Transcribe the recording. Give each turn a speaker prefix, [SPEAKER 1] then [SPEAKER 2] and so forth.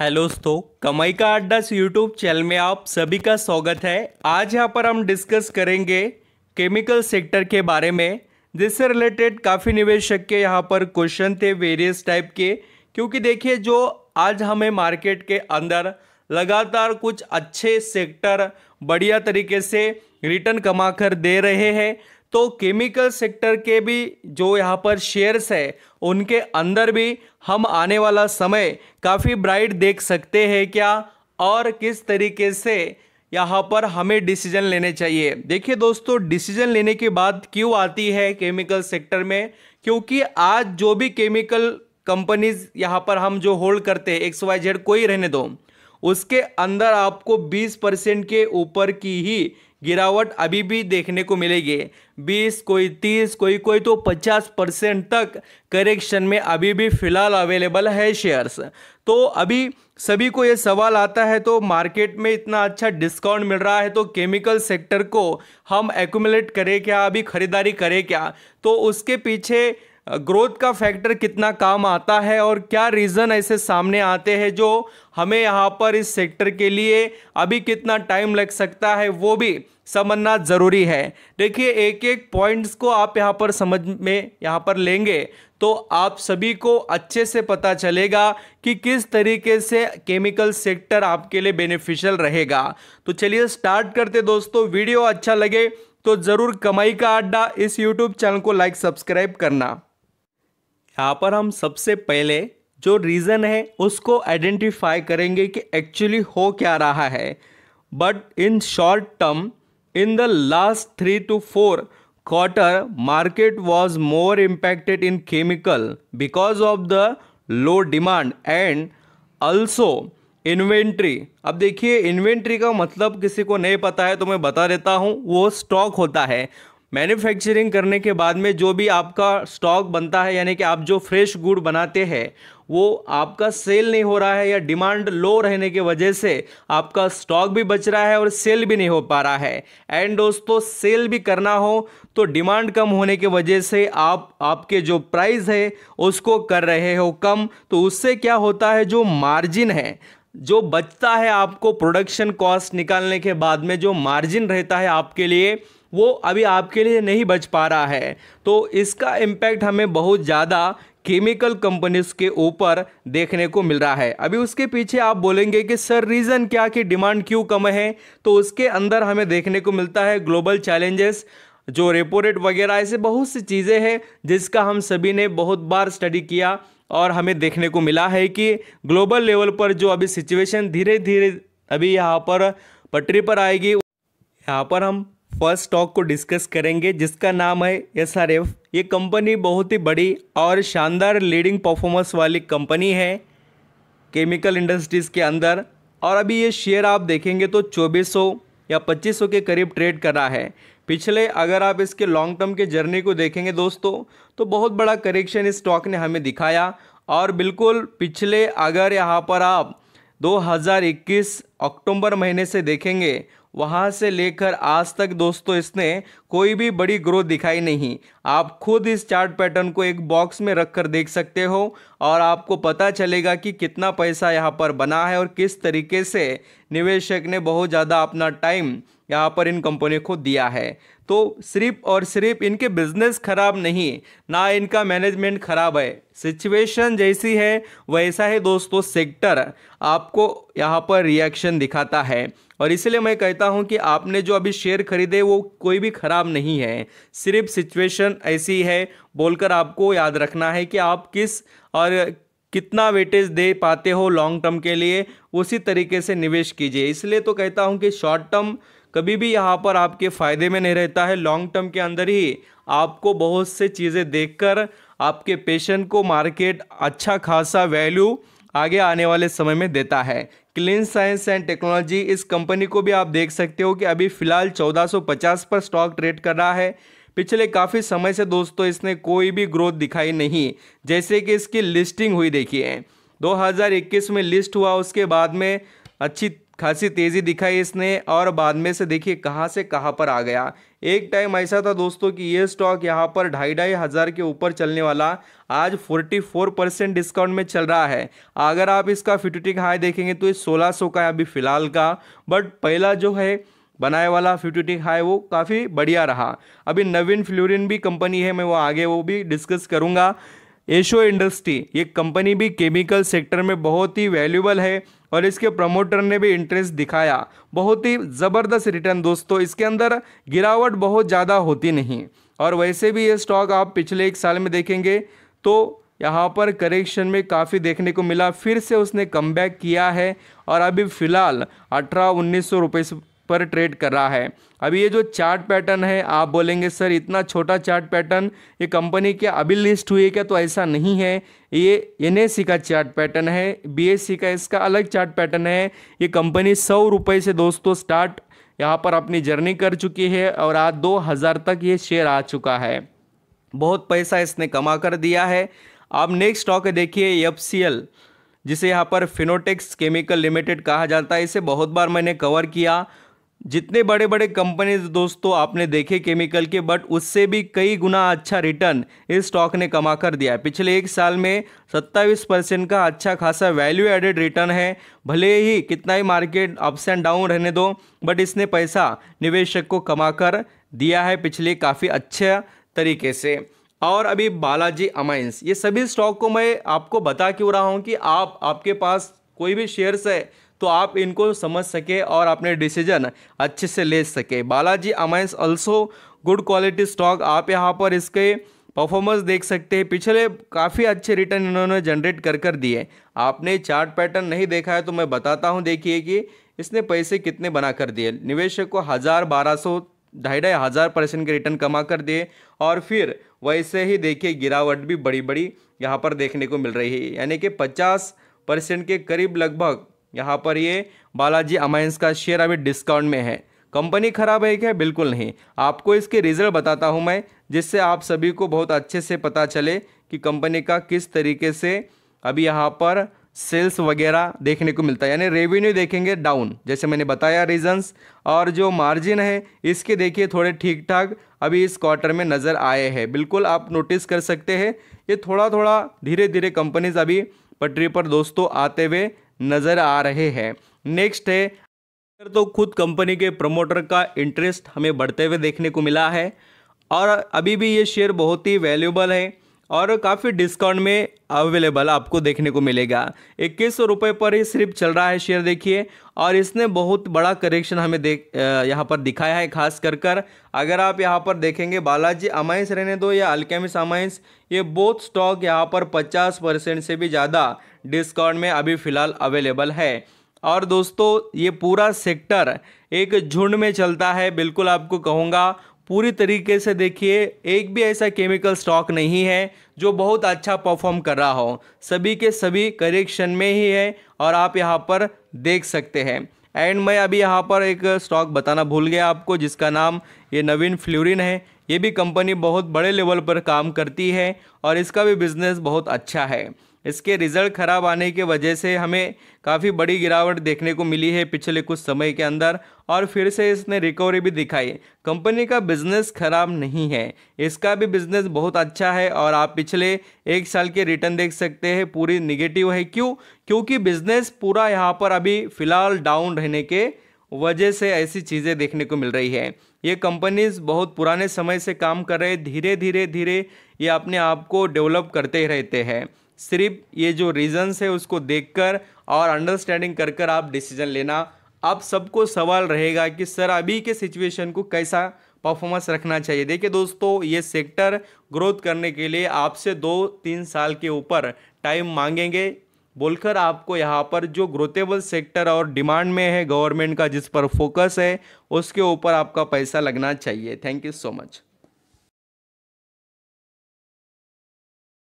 [SPEAKER 1] hello दोस्तों कमाई का अड्डा यूट्यूब चैनल में आप सभी का स्वागत है आज यहाँ पर हम डिस्कस करेंगे केमिकल सेक्टर के बारे में जिससे रिलेटेड काफ़ी निवेशक के यहाँ पर क्वेश्चन थे वेरियस टाइप के क्योंकि देखिए जो आज हमें मार्केट के अंदर लगातार कुछ अच्छे सेक्टर बढ़िया तरीके से रिटर्न कमा कर दे रहे हैं तो केमिकल सेक्टर के भी जो यहाँ पर शेयर्स है उनके अंदर भी हम आने वाला समय काफ़ी ब्राइट देख सकते हैं क्या और किस तरीके से यहाँ पर हमें डिसीजन लेने चाहिए देखिए दोस्तों डिसीजन लेने की बात क्यों आती है केमिकल सेक्टर में क्योंकि आज जो भी केमिकल कंपनीज यहाँ पर हम जो होल्ड करते हैं एक्स वाई जेड कोई रहने दो उसके अंदर आपको 20 परसेंट के ऊपर की ही गिरावट अभी भी देखने को मिलेगी बीस कोई तीस कोई कोई तो पचास परसेंट तक करेक्शन में अभी भी फ़िलहाल अवेलेबल है शेयर्स तो अभी सभी को ये सवाल आता है तो मार्केट में इतना अच्छा डिस्काउंट मिल रहा है तो केमिकल सेक्टर को हम एकुमुलेट करें क्या अभी ख़रीदारी करें क्या तो उसके पीछे ग्रोथ का फैक्टर कितना काम आता है और क्या रीज़न ऐसे सामने आते हैं जो हमें यहाँ पर इस सेक्टर के लिए अभी कितना टाइम लग सकता है वो भी समझना ज़रूरी है देखिए एक एक पॉइंट्स को आप यहाँ पर समझ में यहाँ पर लेंगे तो आप सभी को अच्छे से पता चलेगा कि किस तरीके से केमिकल सेक्टर आपके लिए बेनिफिशियल रहेगा तो चलिए स्टार्ट करते दोस्तों वीडियो अच्छा लगे तो ज़रूर कमाई का अड्डा इस यूट्यूब चैनल को लाइक सब्सक्राइब करना यहाँ पर हम सबसे पहले जो रीज़न है उसको आइडेंटिफाई करेंगे कि एक्चुअली हो क्या रहा है but in short term in the last three two four quarter market was more impacted in chemical because of the low demand and also inventory अब देखिए इन्वेंट्री का मतलब किसी को नहीं पता है तो मैं बता देता हूँ वो स्टॉक होता है मैन्युफैक्चरिंग करने के बाद में जो भी आपका स्टॉक बनता है यानी कि आप जो फ्रेश गुड़ बनाते हैं वो आपका सेल नहीं हो रहा है या डिमांड लो रहने के वजह से आपका स्टॉक भी बच रहा है और सेल भी नहीं हो पा रहा है एंड दोस्तों सेल भी करना हो तो डिमांड कम होने के वजह से आप आपके जो प्राइस है उसको कर रहे हो कम तो उससे क्या होता है जो मार्जिन है जो बचता है आपको प्रोडक्शन कॉस्ट निकालने के बाद में जो मार्जिन रहता है आपके लिए वो अभी आपके लिए नहीं बच पा रहा है तो इसका इम्पैक्ट हमें बहुत ज़्यादा केमिकल कंपनीज के ऊपर देखने को मिल रहा है अभी उसके पीछे आप बोलेंगे कि सर रीज़न क्या कि डिमांड क्यों कम है तो उसके अंदर हमें देखने को मिलता है ग्लोबल चैलेंजेस जो रेपो रेट वगैरह ऐसे बहुत सी चीज़ें हैं जिसका हम सभी ने बहुत बार स्टडी किया और हमें देखने को मिला है कि ग्लोबल लेवल पर जो अभी सिचुएशन धीरे धीरे अभी यहाँ पर पटरी पर आएगी यहाँ पर हम फर्स्ट स्टॉक को डिस्कस करेंगे जिसका नाम है एस आर एफ ये कंपनी बहुत ही बड़ी और शानदार लीडिंग परफॉर्मेंस वाली कंपनी है केमिकल इंडस्ट्रीज़ के अंदर और अभी ये शेयर आप देखेंगे तो 2400 या 2500 के करीब ट्रेड कर रहा है पिछले अगर आप इसके लॉन्ग टर्म के जर्नी को देखेंगे दोस्तों तो बहुत बड़ा करेक्शन इस स्टॉक ने हमें दिखाया और बिल्कुल पिछले अगर यहाँ पर आप 2021 अक्टूबर महीने से देखेंगे वहाँ से लेकर आज तक दोस्तों इसने कोई भी बड़ी ग्रोथ दिखाई नहीं आप खुद इस चार्ट पैटर्न को एक बॉक्स में रख कर देख सकते हो और आपको पता चलेगा कि कितना पैसा यहाँ पर बना है और किस तरीके से निवेशक ने बहुत ज़्यादा अपना टाइम यहाँ पर इन कंपनी को दिया है तो सिर्फ और सिर्फ इनके बिजनेस खराब नहीं ना इनका मैनेजमेंट खराब है सिचुएशन जैसी है वैसा है दोस्तों सेक्टर आपको यहाँ पर रिएक्शन दिखाता है और इसलिए मैं कहता हूँ कि आपने जो अभी शेयर खरीदे वो कोई भी ख़राब नहीं है सिर्फ सिचुएशन ऐसी है बोलकर आपको याद रखना है कि आप किस और कितना वेटेज दे पाते हो लॉन्ग टर्म के लिए उसी तरीके से निवेश कीजिए इसलिए तो कहता हूँ कि शॉर्ट टर्म कभी भी यहाँ पर आपके फ़ायदे में नहीं रहता है लॉन्ग टर्म के अंदर ही आपको बहुत से चीज़ें देखकर आपके पेशेंट को मार्केट अच्छा खासा वैल्यू आगे आने वाले समय में देता है क्लीन साइंस एंड टेक्नोलॉजी इस कंपनी को भी आप देख सकते हो कि अभी फ़िलहाल 1450 पर स्टॉक ट्रेड कर रहा है पिछले काफ़ी समय से दोस्तों इसने कोई भी ग्रोथ दिखाई नहीं जैसे कि इसकी लिस्टिंग हुई देखिए 2021 में लिस्ट हुआ उसके बाद में अच्छी खासी तेज़ी दिखाई इसने और बाद में से देखिए कहाँ से कहाँ पर आ गया एक टाइम ऐसा था दोस्तों कि ये स्टॉक यहाँ पर ढाई ढाई हज़ार के ऊपर चलने वाला आज 44 परसेंट डिस्काउंट में चल रहा है अगर आप इसका फ्यूटिक हाई देखेंगे तो ये 1600 का है अभी फ़िलहाल का बट पहला जो है बनाए वाला फ्यूटिक हाई वो काफ़ी बढ़िया रहा अभी नवीन फ्लोरिन भी कंपनी है मैं वो आगे वो भी डिस्कस करूँगा एशो इंडस्ट्री ये कंपनी भी केमिकल सेक्टर में बहुत ही वैल्यूबल है और इसके प्रमोटर ने भी इंटरेस्ट दिखाया बहुत ही ज़बरदस्त रिटर्न दोस्तों इसके अंदर गिरावट बहुत ज़्यादा होती नहीं और वैसे भी ये स्टॉक आप पिछले एक साल में देखेंगे तो यहाँ पर करेक्शन में काफ़ी देखने को मिला फिर से उसने कम किया है और अभी फ़िलहाल अठारह उन्नीस सौ रुपये पर ट्रेड कर रहा है अभी ये जो चार्ट पैटर्न है आप बोलेंगे सर इतना छोटा चार्ट पैटर्न ये कंपनी के अभी लिस्ट हुई क्या तो ऐसा नहीं है ये एन का चार्ट पैटर्न है बी का इसका अलग चार्ट पैटर्न है ये कंपनी सौ रुपये से दोस्तों स्टार्ट यहाँ पर अपनी जर्नी कर चुकी है और आज दो हज़ार तक ये शेयर आ चुका है बहुत पैसा इसने कमा कर दिया है अब नेक्स्ट स्टॉक देखिए एफ जिसे यहाँ पर फिनोटेक्स केमिकल लिमिटेड कहा जाता है इसे बहुत बार मैंने कवर किया जितने बड़े बड़े कंपनीज दोस्तों आपने देखे केमिकल के बट उससे भी कई गुना अच्छा रिटर्न इस स्टॉक ने कमा कर दिया है पिछले एक साल में 27 परसेंट का अच्छा खासा वैल्यू एडेड रिटर्न है भले ही कितना ही मार्केट अप्स एंड डाउन रहने दो बट इसने पैसा निवेशक को कमा कर दिया है पिछले काफ़ी अच्छे तरीके से और अभी बालाजी अमाइंस ये सभी स्टॉक को मैं आपको बता क्यों रहा हूँ कि आप आपके पास कोई भी शेयर्स है तो आप इनको समझ सके और अपने डिसीजन अच्छे से ले सके Balaji Amines also good quality stock आप यहाँ पर इसके परफॉर्मेंस देख सकते हैं पिछले काफ़ी अच्छे रिटर्न इन्होंने जनरेट कर कर दिए आपने चार्ट पैटर्न नहीं देखा है तो मैं बताता हूँ देखिए कि इसने पैसे कितने बना कर दिए निवेशक को हज़ार बारह सौ ढाई ढाई हज़ार परसेंट के रिटर्न कमा कर दिए और फिर वैसे ही देखिए गिरावट भी बड़ी बड़ी यहाँ पर देखने को मिल रही है यानी कि पचास परसेंट के करीब लगभग यहाँ पर ये बालाजी अमाइंस का शेयर अभी डिस्काउंट में है कंपनी खराब है क्या बिल्कुल नहीं आपको इसके रिजल्ट बताता हूँ मैं जिससे आप सभी को बहुत अच्छे से पता चले कि कंपनी का किस तरीके से अभी यहाँ पर सेल्स वगैरह देखने को मिलता है यानी रेवेन्यू देखेंगे डाउन जैसे मैंने बताया रीजंस और जो मार्जिन है इसके देखिए थोड़े ठीक ठाक अभी इस क्वार्टर में नज़र आए हैं बिल्कुल आप नोटिस कर सकते हैं ये थोड़ा थोड़ा धीरे धीरे कंपनीज अभी पटरी पर दोस्तों आते हुए नज़र आ रहे हैं नेक्स्ट है अगर तो खुद कंपनी के प्रमोटर का इंटरेस्ट हमें बढ़ते हुए देखने को मिला है और अभी भी ये शेयर बहुत ही वैल्यूबल है और काफ़ी डिस्काउंट में अवेलेबल आपको देखने को मिलेगा इक्कीस सौ रुपये पर ही सिर्फ चल रहा है शेयर देखिए और इसने बहुत बड़ा करेक्शन हमें देख यहाँ पर दिखाया है खास कर कर अगर आप यहाँ पर देखेंगे बालाजी अमाइंस रहने दो या अल्केमिस अमाइंस ये बोथ स्टॉक यहाँ पर पचास परसेंट से भी ज़्यादा डिस्काउंट में अभी फ़िलहाल अवेलेबल है और दोस्तों ये पूरा सेक्टर एक झुंड में चलता है बिल्कुल आपको कहूँगा पूरी तरीके से देखिए एक भी ऐसा केमिकल स्टॉक नहीं है जो बहुत अच्छा परफॉर्म कर रहा हो सभी के सभी करेक्शन में ही है और आप यहाँ पर देख सकते हैं एंड मैं अभी यहाँ पर एक स्टॉक बताना भूल गया आपको जिसका नाम ये नवीन फ्लोरिन है ये भी कंपनी बहुत बड़े लेवल पर काम करती है और इसका भी बिज़नेस बहुत अच्छा है इसके रिज़ल्ट ख़राब आने के वजह से हमें काफ़ी बड़ी गिरावट देखने को मिली है पिछले कुछ समय के अंदर और फिर से इसने रिकवरी भी दिखाई कंपनी का बिज़नेस ख़राब नहीं है इसका भी बिज़नेस बहुत अच्छा है और आप पिछले एक साल के रिटर्न देख सकते हैं पूरी निगेटिव है क्यों क्योंकि बिज़नेस पूरा यहाँ पर अभी फ़िलहाल डाउन रहने के वजह से ऐसी चीज़ें देखने को मिल रही है ये कंपनीज बहुत पुराने समय से काम कर रहे धीरे धीरे धीरे ये अपने आप को डेवलप करते रहते हैं सिर्फ ये जो रीज़न्स है उसको देखकर और अंडरस्टैंडिंग कर कर आप डिसीजन लेना आप सबको सवाल रहेगा कि सर अभी के सिचुएशन को कैसा परफॉर्मेंस रखना चाहिए देखिए दोस्तों ये सेक्टर ग्रोथ करने के लिए आपसे दो तीन साल के ऊपर टाइम मांगेंगे बोलकर आपको यहाँ पर जो ग्रोथेबल सेक्टर और डिमांड में है गवर्नमेंट का जिस पर फोकस है उसके ऊपर आपका पैसा लगना चाहिए थैंक यू सो मच